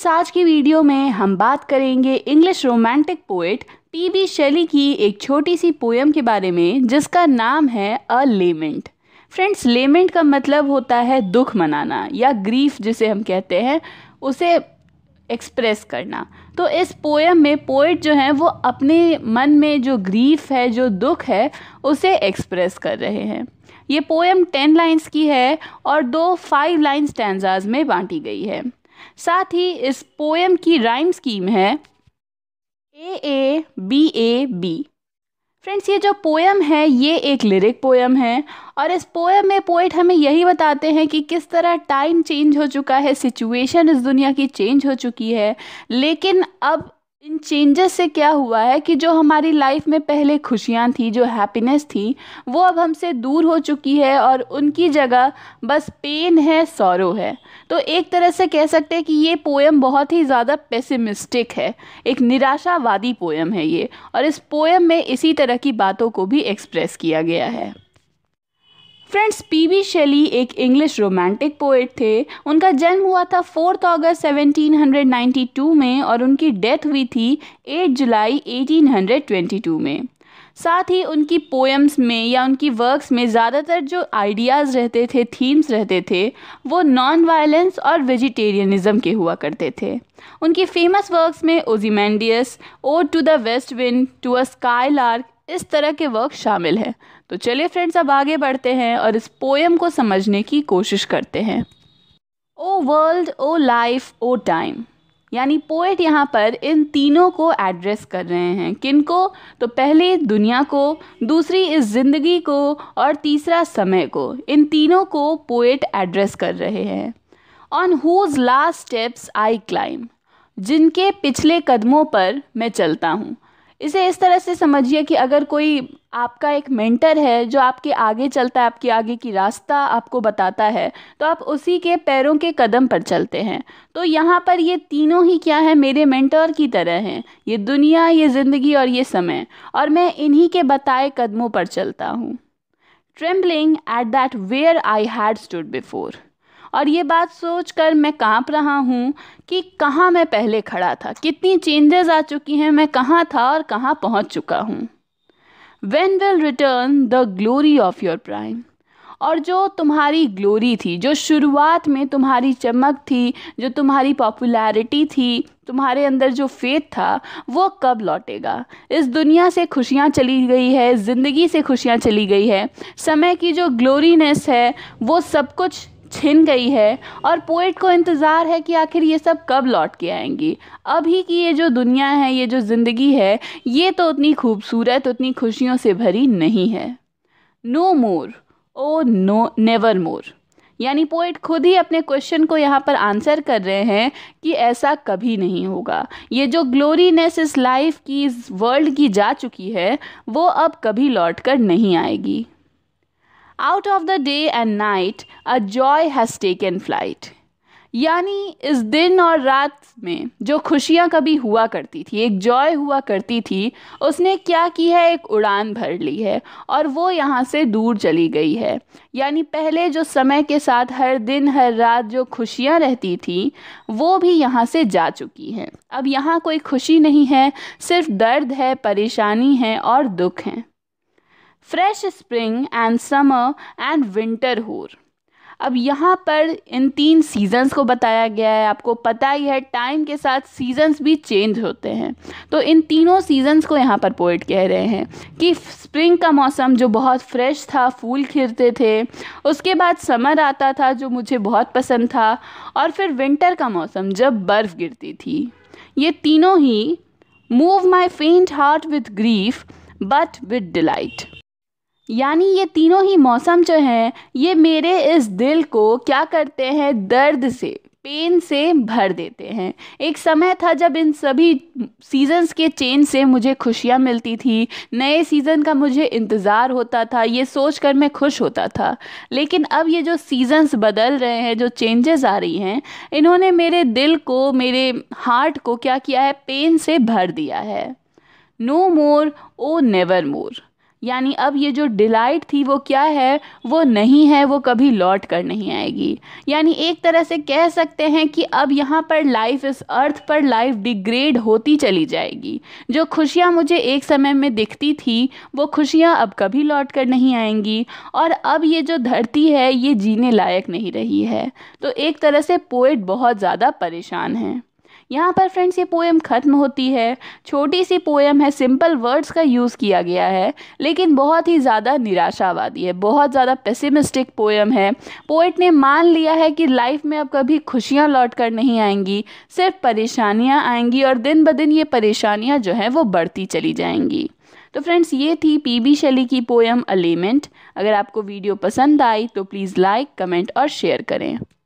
friends आज की video में हम बात करेंगे English romantic P PB Shelley की एक छोटी सी पोयम के बारे में जिसका नाम है अ लेमेंट फ्रेंड्स लेमेंट का मतलब होता है दुख मनाना या ग्रीफ जिसे हम कहते हैं उसे एक्सप्रेस करना तो इस पोएम में पोइट जो हैं वो अपने मन में जो ग्रीफ है जो दुख है उसे एक्सप्रेस कर रहे हैं ये पोएम टेन लाइंस की है और दो फाइव लाइन स्टैंजाज में बांटी गई है साथ ही इस पोएम की राइम स्कीम है A A B A B friends ये जो पोएम है ये एक लिरिक पोएम है और इस पोएम में पोइट हमें यही बताते हैं कि किस तरह टाइम चेंज हो चुका है सिचुएशन इस दुनिया की चेंज हो चुकी है लेकिन अब इन चेंजेस से क्या हुआ है कि जो हमारी लाइफ में पहले खुशियाँ थी जो हैप्पीनेस थी वो अब हमसे दूर हो चुकी है और उनकी जगह बस पेन है सौरव है तो एक तरह से कह सकते हैं कि ये पोएम बहुत ही ज़्यादा पेसिमिस्टिक है एक निराशावादी पोएम है ये और इस पोएम में इसी तरह की बातों को भी एक्सप्रेस किया गया है फ्रेंड्स पीबी शेली एक इंग्लिश रोमांटिक पोएट थे उनका जन्म हुआ था फोर्थ अगस्त 1792 में और उनकी डेथ हुई थी 8 जुलाई 1822 में साथ ही उनकी पोएम्स में या उनकी वर्क्स में ज़्यादातर जो आइडियाज़ रहते थे थीम्स रहते थे वो नॉन वायलेंस और वेजिटेरियनिज्म के हुआ करते थे उनकी फेमस वर्क्स में Ozymandias ode to the west wind to a skylark इस तरह के वर्क शामिल हैं तो चलिए फ्रेंड्स अब आगे बढ़ते हैं और इस पोएम को समझने की कोशिश करते हैं O world O life O time यानी पोएट यहाँ पर इन तीनों को एड्रेस कर रहे हैं किन को तो पहले दुनिया को दूसरी इस ज़िंदगी को और तीसरा समय को इन तीनों को पोएट एड्रेस कर रहे हैं on whose last steps I climb जिनके पिछले कदमों पर मैं चलता हूँ इसे इस तरह से समझिए कि अगर कोई आपका एक मेंटर है जो आपके आगे चलता है आपके आगे की रास्ता आपको बताता है तो आप उसी के पैरों के कदम पर चलते हैं तो यहाँ पर ये तीनों ही क्या है मेरे मेंटर की तरह हैं ये दुनिया ये ज़िंदगी और ये समय और मैं इन्हीं के बताए कदमों पर चलता हूँ trembling at that where I had stood before और ये बात सोच कर मैं काँप रहा हूँ कि कहाँ मैं पहले खड़ा था कितनी चेंजेस आ चुकी हैं मैं कहाँ था और कहाँ पहुँच चुका हूँ when will return the glory of your prime और जो तुम्हारी ग्लोरी थी जो शुरुआत में तुम्हारी चमक थी जो तुम्हारी पॉपुलैरिटी थी तुम्हारे अंदर जो फेथ था वो कब लौटेगा इस दुनिया से खुशियाँ चली गई है ज़िंदगी से खुशियाँ चली गई है समय की जो ग्लोरीनेस है वो सब कुछ छिन गई है और पोइट को इंतज़ार है कि आखिर ये सब कब लौट के आएंगी अभी की ये जो दुनिया है ये जो ज़िंदगी है ये तो उतनी खूबसूरत उतनी खुशियों से भरी नहीं है no more O no never more यानी पोइट खुद ही अपने क्वेश्चन को यहाँ पर आंसर कर रहे हैं कि ऐसा कभी नहीं होगा ये जो ग्लोरीनेस इस लाइफ की इस वर्ल्ड की जा चुकी है वो अब कभी लौट कर नहीं आएगी out of the day and night a joy has taken flight यानी इस दिन और रात में जो खुशियाँ कभी हुआ करती थी एक जॉय हुआ करती थी उसने क्या की है एक उड़ान भर ली है और वो यहाँ से दूर चली गई है यानी पहले जो समय के साथ हर दिन हर रात जो खुशियाँ रहती थी वो भी यहाँ से जा चुकी हैं अब यहाँ कोई खुशी नहीं है सिर्फ दर्द है परेशानी है और दुख हैं fresh spring and summer and winter hoar अब यहाँ पर इन तीन सीजन्स को बताया गया है आपको पता ही है टाइम के साथ सीजन्स भी चेंज होते हैं तो इन तीनों सीजन्स को यहाँ पर पोइट कह रहे हैं कि स्प्रिंग का मौसम जो बहुत फ्रेश था फूल खिलते थे उसके बाद समर आता था जो मुझे बहुत पसंद था और फिर विंटर का मौसम जब बर्फ़ गिरती थी ये तीनों ही move my faint heart with grief but with delight यानी ये तीनों ही मौसम जो हैं ये मेरे इस दिल को क्या करते हैं दर्द से पेन से भर देते हैं एक समय था जब इन सभी सीजन्स के चेंज से मुझे खुशियाँ मिलती थी नए सीज़न का मुझे इंतज़ार होता था ये सोच कर मैं खुश होता था लेकिन अब ये जो सीजन्स बदल रहे हैं जो चेंजेस आ रही हैं इन्होंने मेरे दिल को मेरे हार्ट को क्या किया है पेन से भर दिया है नो मोर ओ नेवर मोर यानी अब ये जो डिलाइट थी वो क्या है वो नहीं है वो कभी लौट कर नहीं आएगी यानी एक तरह से कह सकते हैं कि अब यहाँ पर लाइफ इस अर्थ पर लाइफ डिग्रेड होती चली जाएगी जो खुशियाँ मुझे एक समय में दिखती थी वो खुशियाँ अब कभी लौट कर नहीं आएंगी और अब ये जो धरती है ये जीने लायक नहीं रही है तो एक तरह से पोइट बहुत ज़्यादा परेशान हैं यहाँ पर फ्रेंड्स ये पोएम ख़त्म होती है छोटी सी पोएम है सिंपल वर्ड्स का यूज़ किया गया है लेकिन बहुत ही ज़्यादा निराशावादी है बहुत ज़्यादा पेसिमिस्टिक पोएम है पोइट ने मान लिया है कि लाइफ में अब कभी खुशियाँ लौट कर नहीं आएंगी सिर्फ परेशानियाँ आएंगी और दिन ब दिन ये परेशानियाँ जो हैं वो बढ़ती चली जाएंगी तो फ्रेंड्स ये थी पीबी शैली की पोएम अलीमेंट अगर आपको वीडियो पसंद आई तो प्लीज़ लाइक कमेंट और शेयर करें